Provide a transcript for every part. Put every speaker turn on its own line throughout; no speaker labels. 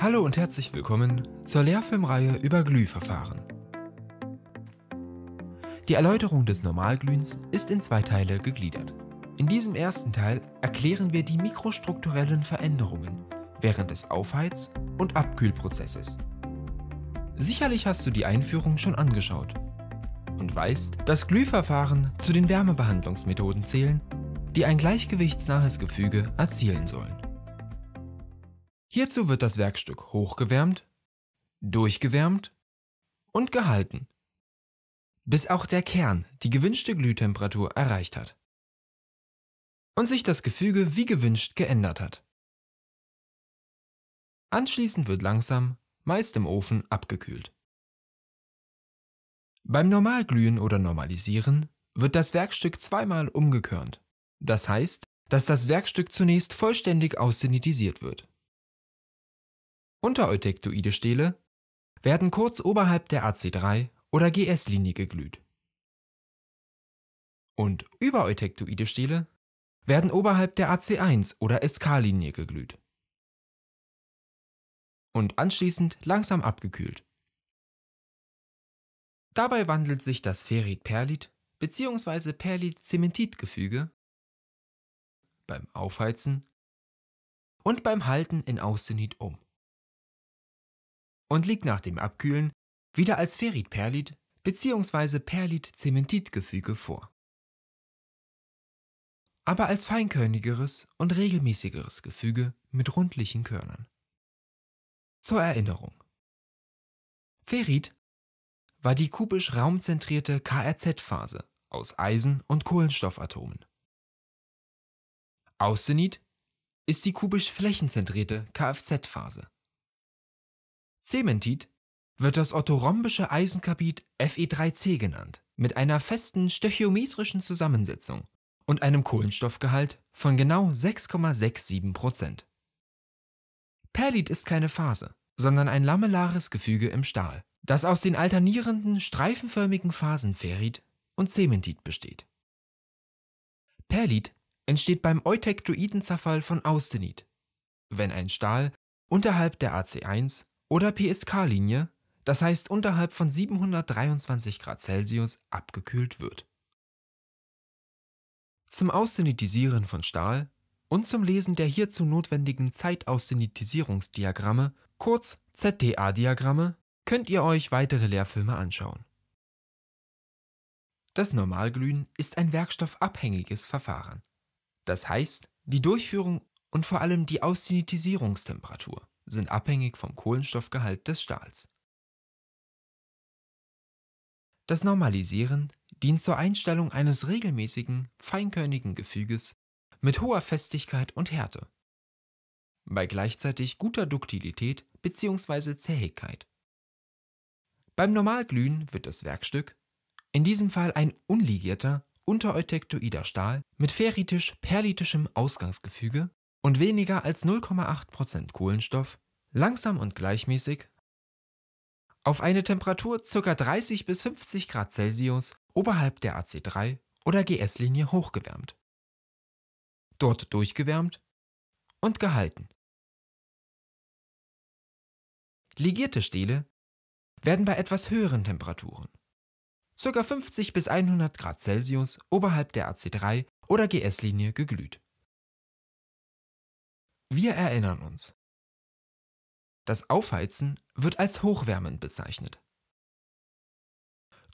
Hallo und herzlich willkommen zur Lehrfilmreihe über Glühverfahren. Die Erläuterung des Normalglühens ist in zwei Teile gegliedert. In diesem ersten Teil erklären wir die mikrostrukturellen Veränderungen während des Aufheiz- und Abkühlprozesses. Sicherlich hast du die Einführung schon angeschaut und weißt, dass Glühverfahren zu den Wärmebehandlungsmethoden zählen, die ein gleichgewichtsnahes Gefüge erzielen sollen. Hierzu wird das Werkstück hochgewärmt, durchgewärmt und gehalten,
bis auch der Kern die gewünschte Glühtemperatur erreicht hat und sich das Gefüge wie gewünscht geändert hat. Anschließend wird langsam, meist im Ofen, abgekühlt.
Beim Normalglühen oder Normalisieren wird das Werkstück zweimal umgekörnt. Das heißt, dass das Werkstück zunächst vollständig austenitisiert wird. Untereudektoide Stele werden kurz oberhalb der AC3 oder GS-Linie geglüht. Und übereudektoide Stele
werden oberhalb der AC1 oder SK-Linie geglüht. Und anschließend langsam abgekühlt.
Dabei wandelt sich das Ferrit-Perlit bzw. Perlit-Zementit-Gefüge
beim Aufheizen und beim Halten in Austenit um und liegt nach dem Abkühlen wieder als Ferritperlit bzw. Perlit-Zementit-Gefüge vor.
Aber als feinkörnigeres und regelmäßigeres Gefüge mit rundlichen Körnern. Zur Erinnerung. Ferrit war die kubisch raumzentrierte KRZ-Phase aus Eisen- und Kohlenstoffatomen. Austenit ist die kubisch flächenzentrierte Kfz-Phase Zementit wird das orthorhombische Eisenkarbid Fe3C genannt, mit einer festen stöchiometrischen Zusammensetzung und einem Kohlenstoffgehalt von genau 6,67%. Perlit ist keine Phase, sondern ein lamellares Gefüge im Stahl, das aus den alternierenden streifenförmigen Phasen Ferrit und Zementit besteht. Perlit entsteht beim Zerfall von Austenit, wenn ein Stahl unterhalb der AC1 oder PSK-Linie, das heißt unterhalb von 723 Grad Celsius, abgekühlt wird. Zum Austenitisieren von Stahl und zum Lesen der hierzu notwendigen Zeitaustenetisierungsdiagramme, kurz ZTA-Diagramme, könnt ihr euch weitere Lehrfilme anschauen. Das Normalglühen ist ein werkstoffabhängiges Verfahren. Das heißt, die Durchführung und vor allem die Austenetisierungstemperatur sind abhängig vom Kohlenstoffgehalt des Stahls. Das Normalisieren dient zur Einstellung eines regelmäßigen, feinkörnigen Gefüges mit hoher Festigkeit und Härte, bei gleichzeitig guter Duktilität bzw. Zähigkeit. Beim Normalglühen wird das Werkstück, in diesem Fall ein unligierter, untereutectoider Stahl mit ferritisch-perlitischem Ausgangsgefüge, und weniger als 0,8% Kohlenstoff langsam und gleichmäßig auf eine Temperatur ca. 30 bis 50 Grad Celsius oberhalb der AC3 oder GS-Linie hochgewärmt.
Dort durchgewärmt und gehalten. Ligierte Stähle werden bei etwas höheren Temperaturen,
ca. 50 bis 100 Grad Celsius oberhalb der AC3 oder
GS-Linie geglüht. Wir erinnern uns. Das Aufheizen wird als Hochwärmen bezeichnet.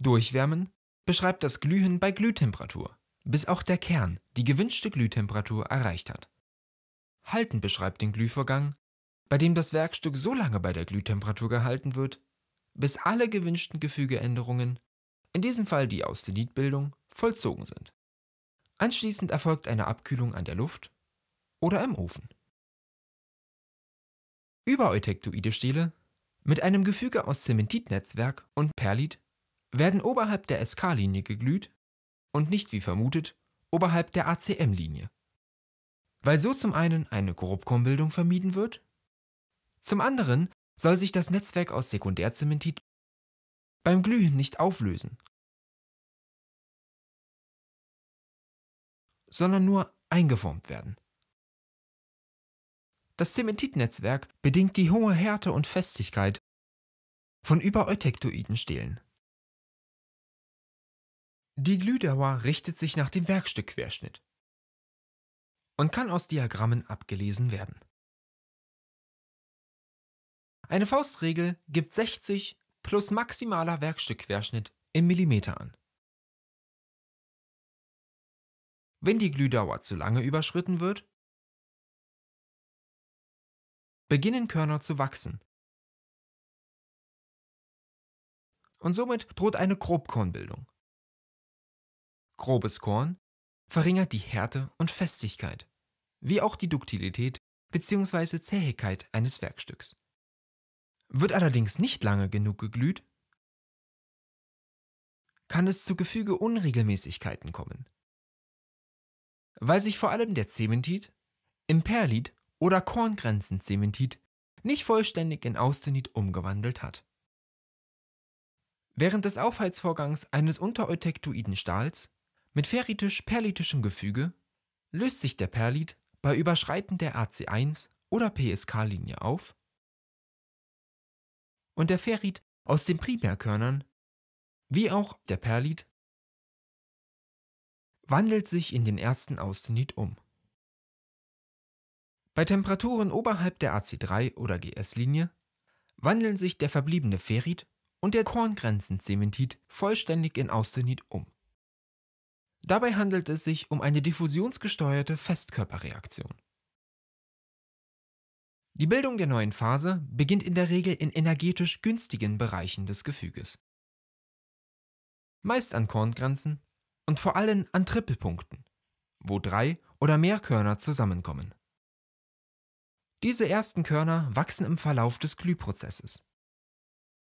Durchwärmen beschreibt das Glühen bei Glühtemperatur, bis auch der Kern die gewünschte Glühtemperatur erreicht hat. Halten beschreibt den Glühvorgang, bei dem das Werkstück so lange bei der Glühtemperatur gehalten wird, bis alle gewünschten Gefügeänderungen, in diesem Fall die Austenitbildung, vollzogen sind. Anschließend erfolgt eine Abkühlung an der Luft oder im Ofen. Übereutectoide Stele mit einem Gefüge aus Zementitnetzwerk und Perlit werden oberhalb der SK-Linie geglüht und nicht wie vermutet oberhalb der ACM-Linie. Weil so zum einen eine Grobkornbildung vermieden wird,
zum anderen soll sich das Netzwerk aus Sekundärzementit beim Glühen nicht auflösen, sondern nur eingeformt werden. Das Zementitnetzwerk
bedingt die hohe Härte und Festigkeit von übereutectoiden stehlen.
Die Glühdauer richtet sich nach dem Werkstückquerschnitt und kann aus Diagrammen abgelesen werden. Eine Faustregel gibt 60 plus maximaler Werkstückquerschnitt im Millimeter an. Wenn die Glühdauer zu lange überschritten wird, beginnen Körner zu wachsen. Und somit droht eine Grobkornbildung. Grobes Korn verringert die Härte
und Festigkeit, wie auch die Duktilität bzw. Zähigkeit eines
Werkstücks. Wird allerdings nicht lange genug geglüht, kann es zu Gefüge Unregelmäßigkeiten kommen,
weil sich vor allem der Zementit, Imperlit oder Korngrenzenzement nicht vollständig in Austenit umgewandelt hat. Während des Aufheizvorgangs eines untereutectoiden Stahls mit ferritisch-perlitischem Gefüge löst sich der Perlit bei Überschreiten der AC1 oder PSK-Linie auf
und der Ferrit aus den Primärkörnern, wie auch der Perlit, wandelt sich in den ersten
Austenit um. Bei Temperaturen oberhalb der AC3 oder GS-Linie wandeln sich der verbliebene Ferrit und der Korngrenzenzementit vollständig in Austenit um. Dabei handelt es sich um eine diffusionsgesteuerte Festkörperreaktion. Die Bildung der neuen Phase beginnt in der Regel in energetisch günstigen Bereichen des Gefüges. Meist an Korngrenzen und vor allem an Trippelpunkten, wo drei oder mehr Körner zusammenkommen. Diese ersten Körner wachsen im Verlauf des Glühprozesses.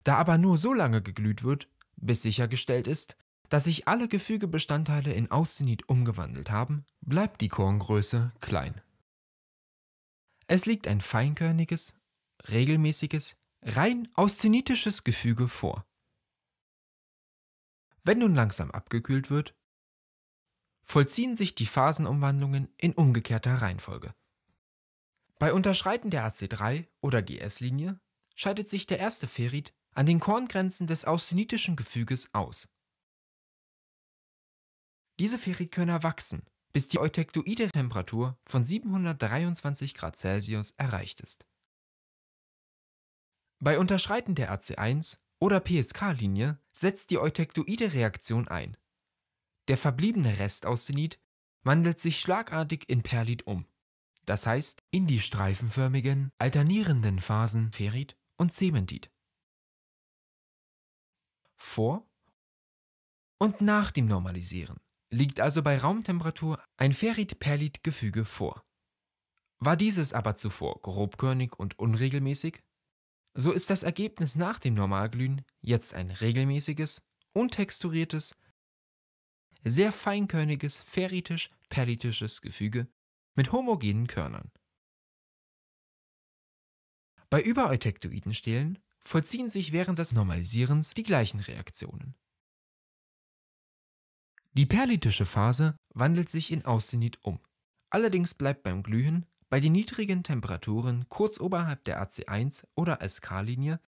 Da aber nur so lange geglüht wird, bis sichergestellt ist, dass sich alle Gefügebestandteile in Austenit umgewandelt haben, bleibt die Korngröße klein. Es liegt ein feinkörniges, regelmäßiges, rein austenitisches Gefüge vor. Wenn nun langsam abgekühlt wird, vollziehen sich die Phasenumwandlungen in umgekehrter Reihenfolge. Bei Unterschreiten der AC3 oder GS-Linie scheidet sich der erste Ferrit an den Korngrenzen des austenitischen Gefüges aus. Diese Ferrit können wachsen, bis die eutectoide Temperatur von 723 Grad Celsius erreicht ist. Bei Unterschreiten der AC1 oder PSK-Linie setzt die eutectoide Reaktion ein. Der verbliebene Rest Austenit wandelt sich schlagartig in Perlit um das heißt in die streifenförmigen, alternierenden Phasen Ferrit und Semendit. Vor und nach dem Normalisieren liegt also bei Raumtemperatur ein Ferrit-Perlit-Gefüge vor. War dieses aber zuvor grobkörnig und unregelmäßig, so ist das Ergebnis nach dem Normalglühen jetzt ein regelmäßiges, untexturiertes, sehr feinkörniges ferritisch-perlitisches Gefüge mit homogenen Körnern. Bei übereutectoiden Stelen vollziehen sich während des Normalisierens die gleichen Reaktionen. Die perlitische Phase wandelt sich in Austenit um. Allerdings bleibt beim Glühen bei den niedrigen Temperaturen kurz oberhalb der AC1 oder SK-Linie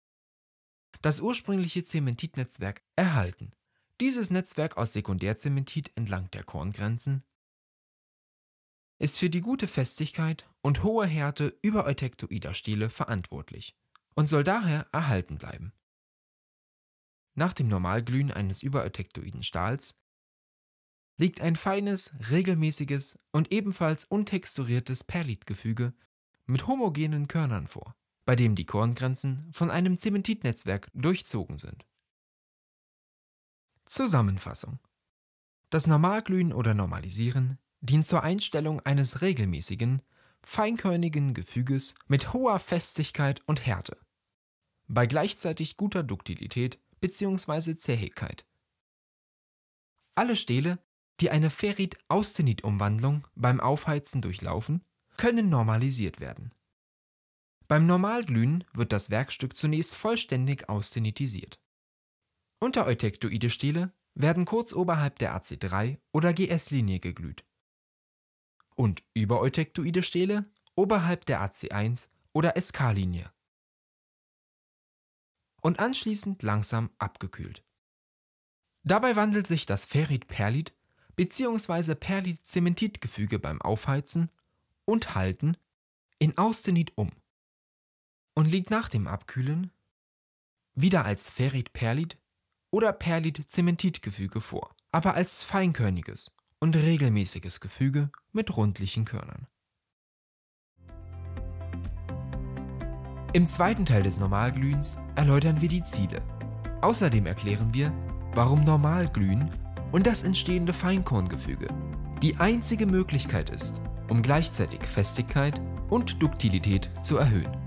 das ursprüngliche Zementitnetzwerk erhalten. Dieses Netzwerk aus Sekundärzementit entlang der Korngrenzen ist für die gute Festigkeit und hohe Härte über Eutectoider Stiele verantwortlich und soll daher erhalten bleiben. Nach dem Normalglühen eines übereutectoiden Stahls liegt ein feines, regelmäßiges und ebenfalls untexturiertes Perlitgefüge mit homogenen Körnern vor, bei dem die Korngrenzen von einem Zementitnetzwerk durchzogen sind. Zusammenfassung Das Normalglühen oder Normalisieren dient zur Einstellung eines regelmäßigen, feinkörnigen Gefüges mit hoher Festigkeit und Härte, bei gleichzeitig guter Duktilität bzw. Zähigkeit. Alle Stähle, die eine Ferrit-Austenit-Umwandlung beim Aufheizen durchlaufen, können normalisiert werden. Beim Normalglühen wird das Werkstück zunächst vollständig austenitisiert. Untereutectoide Stähle werden kurz oberhalb der AC3 oder GS-Linie geglüht und übereutectoide Stele oberhalb der AC1 oder SK-Linie und anschließend langsam abgekühlt. Dabei wandelt sich das Ferrit-Perlit bzw. Perlit-Zementit-Gefüge beim Aufheizen und Halten in Austenit um und liegt nach dem Abkühlen wieder als Ferrit-Perlit oder Perlit-Zementit-Gefüge vor, aber als feinkörniges und regelmäßiges Gefüge mit rundlichen Körnern. Im zweiten Teil des Normalglühens erläutern wir die Ziele. Außerdem erklären wir, warum Normalglühen und das entstehende Feinkorngefüge die einzige Möglichkeit ist, um gleichzeitig Festigkeit und Duktilität zu erhöhen.